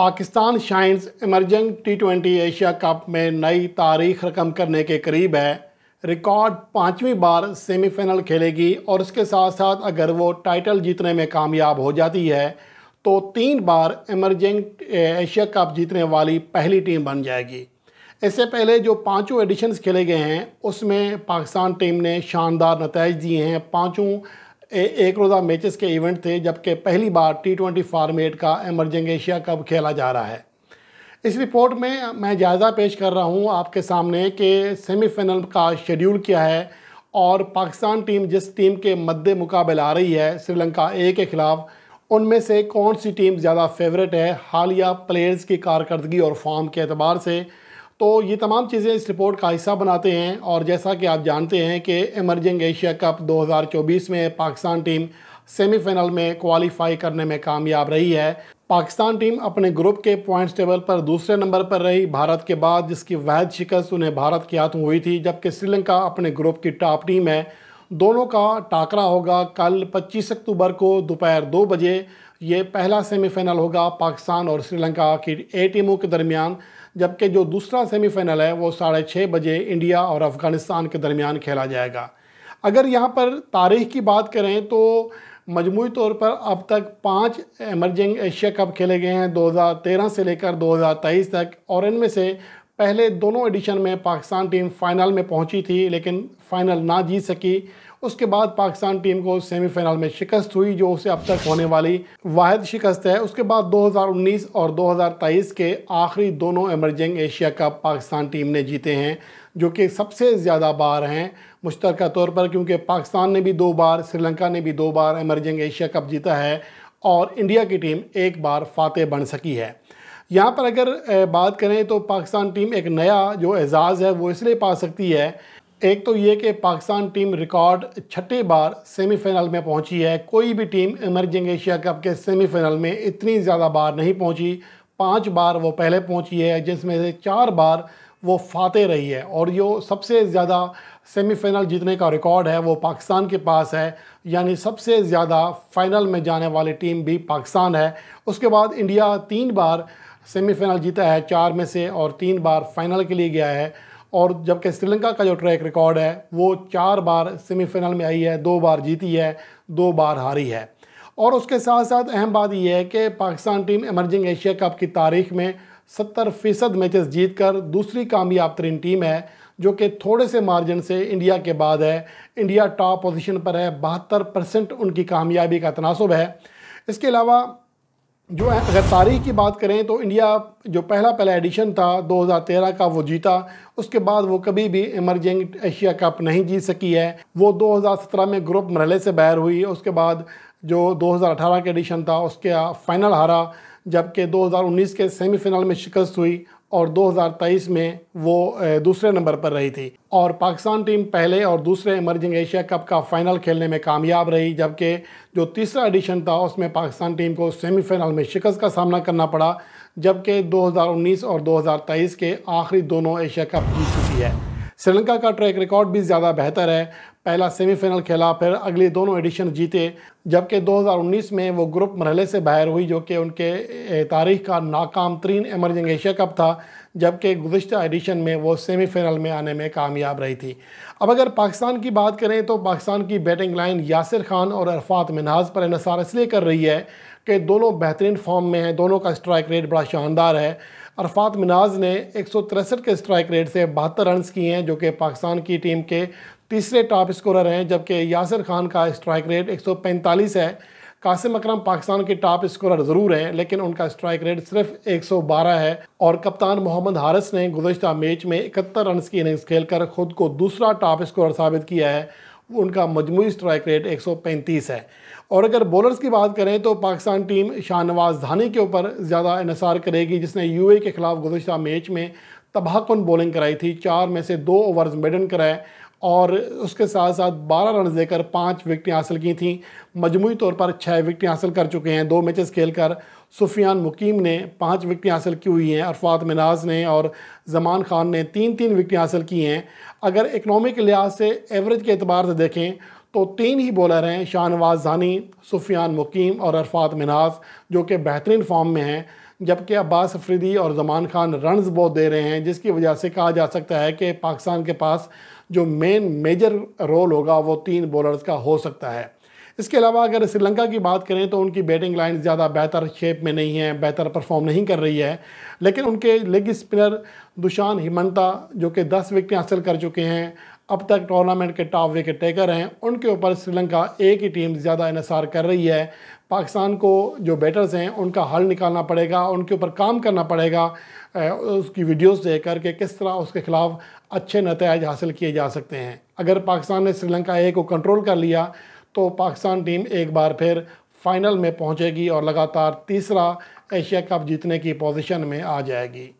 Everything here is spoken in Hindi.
Pakistan shines emerging T twenty Asia cup में नई तारीख रकम करने के करीब है रिकॉर्ड पाँचवीं बार सेमीफाइनल खेलेगी और उसके साथ साथ अगर वो टाइटल जीतने में कामयाब हो जाती है तो तीन बार इमरजिंग एशिया कप जीतने वाली पहली टीम बन जाएगी इससे पहले जो पांचों एडिशंस खेले गए हैं उसमें पाकिस्तान टीम ने शानदार नतज दिए हैं पांचों एक रोज़ा मैचेस के इवेंट थे जबकि पहली बार टी ट्वेंटी फार्मेट का एमरजिंग एशिया कप खेला जा रहा है इस रिपोर्ट में मैं जायज़ा पेश कर रहा हूँ आपके सामने कि सेमीफाइनल का शेड्यूल क्या है और पाकिस्तान टीम जिस टीम के मद्दे मुकाबले आ रही है श्रीलंका ए के ख़िलाफ़ उनमें से कौन सी टीम ज़्यादा फेवरेट है हालिया प्लेयर्स की कारकर्दगी और फॉर्म के अतबार से तो ये तमाम चीज़ें इस रिपोर्ट का हिस्सा बनाते हैं और जैसा कि आप जानते हैं कि एमरजिंग एशिया कप 2024 में पाकिस्तान टीम सेमीफाइनल में क्वालिफाई करने में कामयाब रही है पाकिस्तान टीम अपने ग्रुप के पॉइंट्स टेबल पर दूसरे नंबर पर रही भारत के बाद जिसकी वहद शिकस्त उन्हें भारत के हाथों हुई थी जबकि श्रीलंका अपने ग्रुप की टॉप टीम है दोनों का टाकरा होगा कल 25 अक्टूबर को दोपहर दो बजे ये पहला सेमीफाइनल होगा पाकिस्तान और श्रीलंका की ए टीमों के दरमियान जबकि जो दूसरा सेमीफाइनल है वो साढ़े छः बजे इंडिया और अफ़गानिस्तान के दरमियान खेला जाएगा अगर यहाँ पर तारीख की बात करें तो मजमू तौर पर अब तक पाँच एमरजिंग एशिया कप खेले गए हैं 2013 से लेकर 2023 तक और इनमें से पहले दोनों एडिशन में पाकिस्तान टीम फाइनल में पहुंची थी लेकिन फाइनल ना जीत सकी उसके बाद पाकिस्तान टीम को सेमीफाइनल में शिकस्त हुई जो उसे अब तक होने वाली वाद शिकस्त है उसके बाद 2019 और 2023 के आखिरी दोनों emerging Asia cup Pakistan team ने जीते हैं जो कि सबसे ज़्यादा बार हैं मुश्तर तौर पर क्योंकि पाकिस्तान ने भी दो बार श्रीलंका ने भी दो बार एमरजिंग एशिया कप जीता है और इंडिया की टीम एक बार फातह बन सकी है यहाँ पर अगर बात करें तो पाकिस्तान टीम एक नया जो एजाज़ है वो इसलिए पा सकती है एक तो ये कि पाकिस्तान टीम रिकॉर्ड छठे बार सेमीफाइनल में पहुंची है कोई भी टीम इमरजिंग एशिया कप के सेमीफाइनल में इतनी ज़्यादा बार नहीं पहुंची पांच बार वो पहले पहुंची है जिसमें से चार बार वो फाते रही है और जो सबसे ज़्यादा सेमीफाइनल जीतने का रिकॉर्ड है वो पाकिस्तान के पास है यानी सबसे ज़्यादा फाइनल में जाने वाली टीम भी पाकिस्तान है उसके बाद इंडिया तीन बार सेमीफाइनल जीता है चार में से और तीन बार फाइनल के लिए गया है और जबकि श्रीलंका का जो ट्रैक रिकॉर्ड है वो चार बार सेमीफाइनल में आई है दो बार जीती है दो बार हारी है और उसके साथ साथ अहम बात यह है कि Pakistan team emerging Asia cup की तारीख में सत्तर फ़ीसद मैचेस जीत कर दूसरी कामयाब तरीन टीम है जो कि थोड़े से मार्जिन से इंडिया के बाद है इंडिया टॉप पोजीशन पर है बहत्तर परसेंट उनकी कामयाबी का तनासब है इसके अलावा जो अगर तारीख की बात करें तो इंडिया जो पहला पहला एडिशन था 2013 का वो जीता उसके बाद वो कभी भी इमरजिंग एशिया कप नहीं जीत सकी है वो 2017 में ग्रुप मरहले से बाहर हुई उसके बाद जो 2018 का एडिशन था उसके फाइनल हारा जबकि 2019 के सेमीफाइनल में शिकस्त हुई और 2023 में वो दूसरे नंबर पर रही थी और पाकिस्तान टीम पहले और दूसरे इमरजिंग एशिया कप का फ़ाइनल खेलने में कामयाब रही जबकि जो तीसरा एडिशन था उसमें पाकिस्तान टीम को सेमीफाइनल में शिकस्त का सामना करना पड़ा जबकि 2019 और 2023 के आखिरी दोनों एशिया कप जीत चुकी है श्रीलंका का ट्रैक रिकॉर्ड भी ज़्यादा बेहतर है पहला सेमीफाइनल खेला फिर अगले दोनों एडिशन जीते जबकि 2019 में वो ग्रुप मरहले से बाहर हुई जो कि उनके तारीख का नाकाम तरीन एमरजिंग एशिया कप था जबकि गुजशत एडिशन में वो सेमीफाइनल में आने में कामयाब रही थी अब अगर पाकिस्तान की बात करें तो पाकिस्तान की बैटिंग लाइन यासिर खान और अरफात मिनाज पर इसलिए कर रही है कि दोनों बेहतरीन फॉर्म में हैं दोनों का स्ट्राइक रेट बड़ा शानदार है अरफात मिनाज ने एक के स्ट्राइक रेट से बहत्तर रन किए हैं जो कि पाकिस्तान की टीम के तीसरे टॉप स्कोरर हैं जबकि यासिर खान का स्ट्राइक रेट 145 है कासिम अकरम पाकिस्तान के टॉप स्कोरर ज़रूर हैं लेकिन उनका स्ट्राइक रेट सिर्फ 112 है और कप्तान मोहम्मद हारिस ने गुजशत मैच में इकहत्तर रन की इनिंग्स खेलकर खुद को दूसरा टॉप स्कोरर साबित किया है उनका मजमू स्ट्राइक रेट 135 है और अगर बॉलर्स की बात करें तो पाकिस्तान टीम शाहनवाज धानी के ऊपर ज़्यादा इनसार करेगी जिसने यूए के ख़िलाफ़ गुजशत मैच में तबाहकुन बॉलिंग कराई थी चार में से दो ओवर्स मेडन कराए और उसके साथ साथ 12 रन देकर पाँच विकटें हासिल की थी मजमू तौर पर छः विकटें हासिल कर चुके हैं दो मैचेस खेलकर सुफियान मुकीम ने पाँच विकटें हासिल की हुई हैं अरफात मिनाज ने और जमान खान ने तीन तीन विकटें हासिल की हैं अगर इकनॉमिक के लिहाज से एवरेज के अतबार से देखें तो तीन ही बॉलर हैं शाहनवाज जानी सुफियान मुकीम और अरफात मिनाज जो कि बेहतरीन फॉर्म में हैं जबकि अब्बास अफरीदी और जमान खान रनस बहुत दे रहे हैं जिसकी वजह से कहा जा सकता है कि पाकिस्तान के पास जो मेन मेजर रोल होगा वो तीन बॉलर्स का हो सकता है इसके अलावा अगर श्रीलंका की बात करें तो उनकी बैटिंग लाइन ज़्यादा बेहतर शेप में नहीं है बेहतर परफॉर्म नहीं कर रही है लेकिन उनके लेग स्पिनर दुशान हिमंता जो कि दस विकेट हासिल कर चुके हैं अब तक टूर्नामेंट के टॉप विकेट टेकर हैं उनके ऊपर श्रीलंका एक ही टीम ज़्यादा इसार कर रही है पाकिस्तान को जो बैटर्स हैं उनका हल निकालना पड़ेगा उनके ऊपर काम करना पड़ेगा उसकी वीडियोस देख कर के किस तरह उसके ख़िलाफ़ अच्छे नतज हासिल किए जा सकते हैं अगर पाकिस्तान ने श्रीलंका ए को कंट्रोल कर लिया तो पाकिस्तान टीम एक बार फिर फाइनल में पहुंचेगी और लगातार तीसरा एशिया कप जीतने की पोजीशन में आ जाएगी